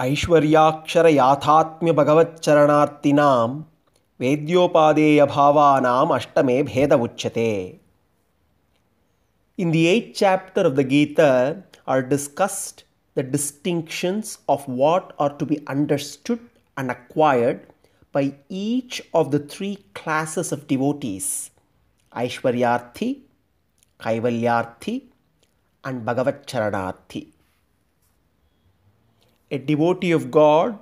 ऐश्वर्याक्षर याथात्म्य भगवच्चरणार्तिनाम वेद्योपादेय भावानाम अष्टमे भेद उच्यते in the eight chapter of the Gita are discussed the distinctions of what are to be understood and acquired by each of the three classes of devotees ऐश्वर्यार्थी कैवल्यार्थी and भगवच्चरणार्थी a devotee of God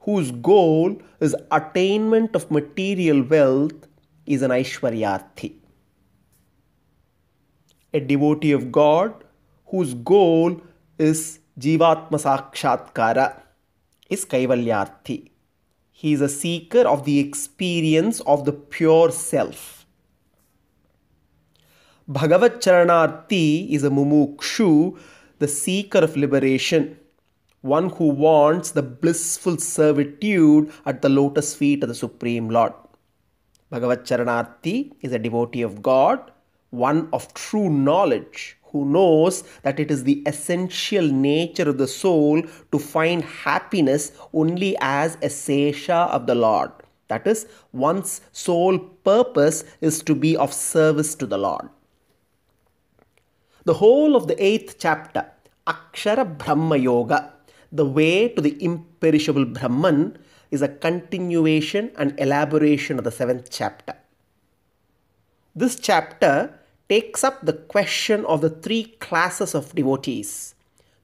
whose goal is attainment of material wealth is an Aishwaryathi. A devotee of God whose goal is Jivatma Sakshatkara is Kaivalyarthi. He is a seeker of the experience of the pure self. Bhagavat Charanarthi is a mumukshu, the seeker of liberation one who wants the blissful servitude at the lotus feet of the Supreme Lord. Bhagavat Charanarthi is a devotee of God, one of true knowledge, who knows that it is the essential nature of the soul to find happiness only as a Sesha of the Lord. That is, one's sole purpose is to be of service to the Lord. The whole of the eighth chapter, Akshara Brahma Yoga, the way to the imperishable Brahman is a continuation and elaboration of the seventh chapter. This chapter takes up the question of the three classes of devotees,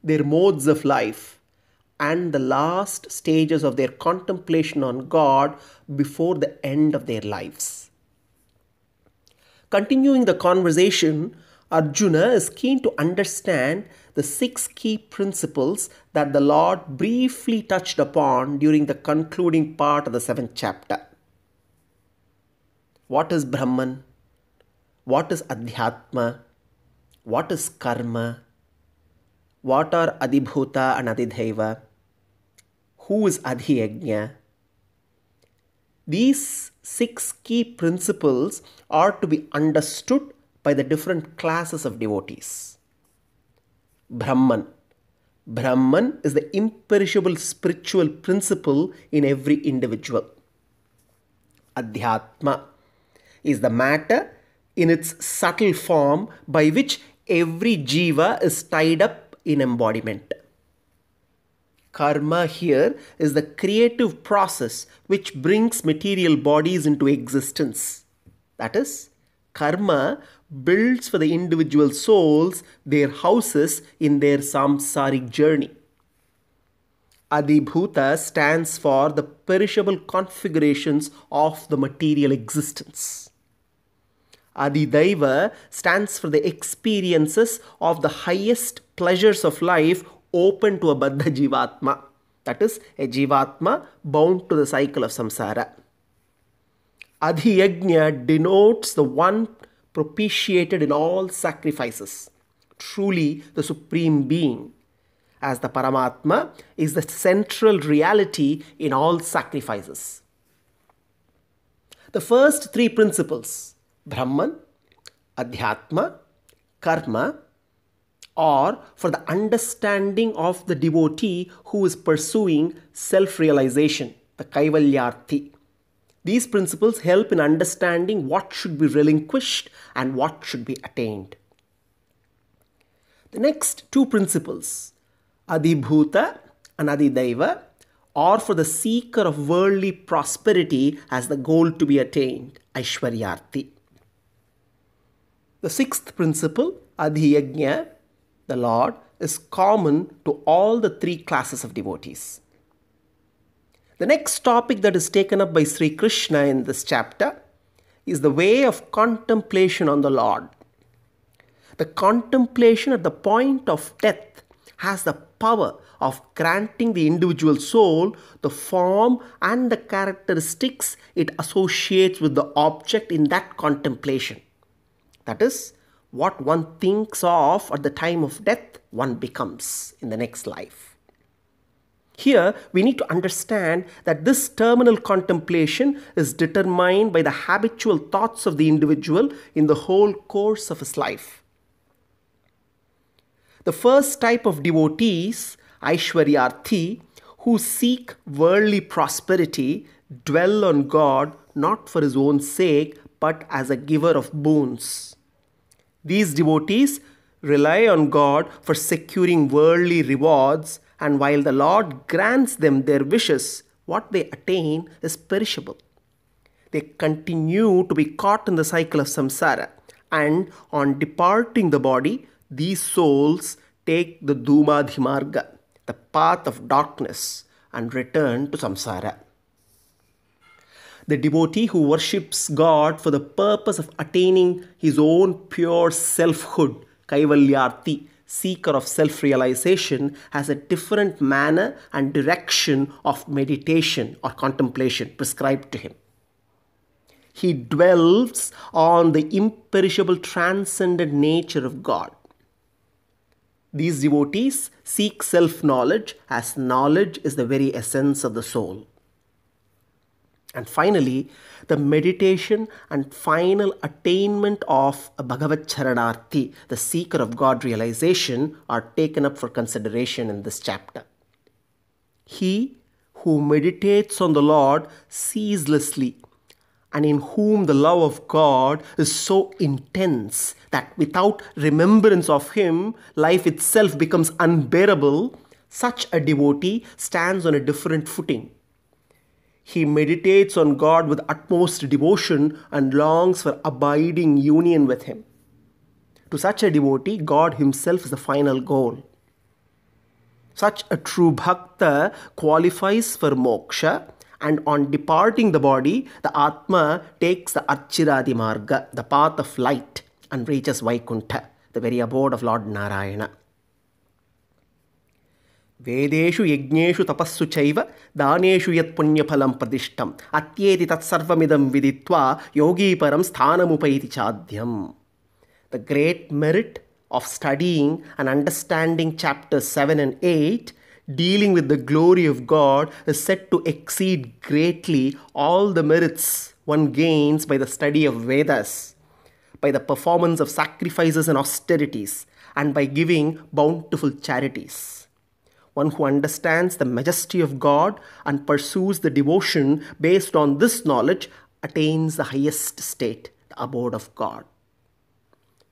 their modes of life, and the last stages of their contemplation on God before the end of their lives. Continuing the conversation, Arjuna is keen to understand the six key principles that the Lord briefly touched upon during the concluding part of the seventh chapter. What is Brahman? What is Adhyatma? What is Karma? What are Adibhuta and Adidhaiva? Who is Adhyagnya? These six key principles are to be understood by the different classes of devotees. Brahman. Brahman is the imperishable spiritual principle in every individual. Adhyatma is the matter in its subtle form by which every jiva is tied up in embodiment. Karma here is the creative process which brings material bodies into existence. That is, karma builds for the individual souls their houses in their samsaric journey. Adibhuta stands for the perishable configurations of the material existence. Adidaiva stands for the experiences of the highest pleasures of life open to a Baddha Jivatma, that is, a Jivatma bound to the cycle of samsara. Adhiyajna denotes the one propitiated in all sacrifices. Truly, the Supreme Being, as the Paramatma, is the central reality in all sacrifices. The first three principles, Brahman, Adhyatma, Karma, or for the understanding of the devotee who is pursuing self realization, the Kaivalyarthi. These principles help in understanding what should be relinquished and what should be attained. The next two principles, Adibhuta and Adidaiva, are for the seeker of worldly prosperity as the goal to be attained, Aishwaryarthi. The sixth principle, Adhiyajna, the Lord, is common to all the three classes of devotees. The next topic that is taken up by Sri Krishna in this chapter is the way of contemplation on the Lord. The contemplation at the point of death has the power of granting the individual soul the form and the characteristics it associates with the object in that contemplation. That is, what one thinks of at the time of death, one becomes in the next life. Here, we need to understand that this terminal contemplation is determined by the habitual thoughts of the individual in the whole course of his life. The first type of devotees, Aishwaryarthi, who seek worldly prosperity, dwell on God not for his own sake but as a giver of boons. These devotees rely on God for securing worldly rewards and while the Lord grants them their wishes, what they attain is perishable. They continue to be caught in the cycle of samsara, and on departing the body, these souls take the Dhumadhimarga, the path of darkness, and return to samsara. The devotee who worships God for the purpose of attaining his own pure selfhood, Kaivalyarthi, seeker of self realization has a different manner and direction of meditation or contemplation prescribed to him. He dwells on the imperishable transcendent nature of God. These devotees seek self knowledge as knowledge is the very essence of the soul. And finally, the meditation and final attainment of Bhagavat Charanarthi, the seeker of God realization, are taken up for consideration in this chapter. He who meditates on the Lord ceaselessly, and in whom the love of God is so intense that without remembrance of Him, life itself becomes unbearable, such a devotee stands on a different footing he meditates on God with utmost devotion and longs for abiding union with Him. To such a devotee, God Himself is the final goal. Such a true bhakta qualifies for moksha, and on departing the body, the Atma takes the Archiradi Marga, the path of light, and reaches Vaikuntha, the very abode of Lord Narayana. వేదేషు యజ్ఞేషు తపస్సు చైవ దానేషు యత్పుణ్యఫలం ప్రదిష్టం అత్యేతి తత్సర్వమిదం విదిత్వా యోగీపరం స్థానముపైతి చాధ్యం the great merit of studying and understanding chapter seven and eight dealing with the glory of God is set to exceed greatly all the merits one gains by the study of Vedas, by the performance of sacrifices and austerities, and by giving bountiful charities one who understands the majesty of God and pursues the devotion based on this knowledge attains the highest state, the abode of God.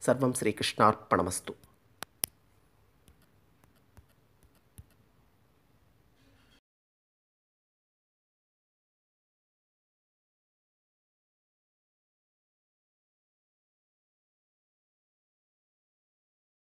Sarvam Sri Krishnarpanamastu.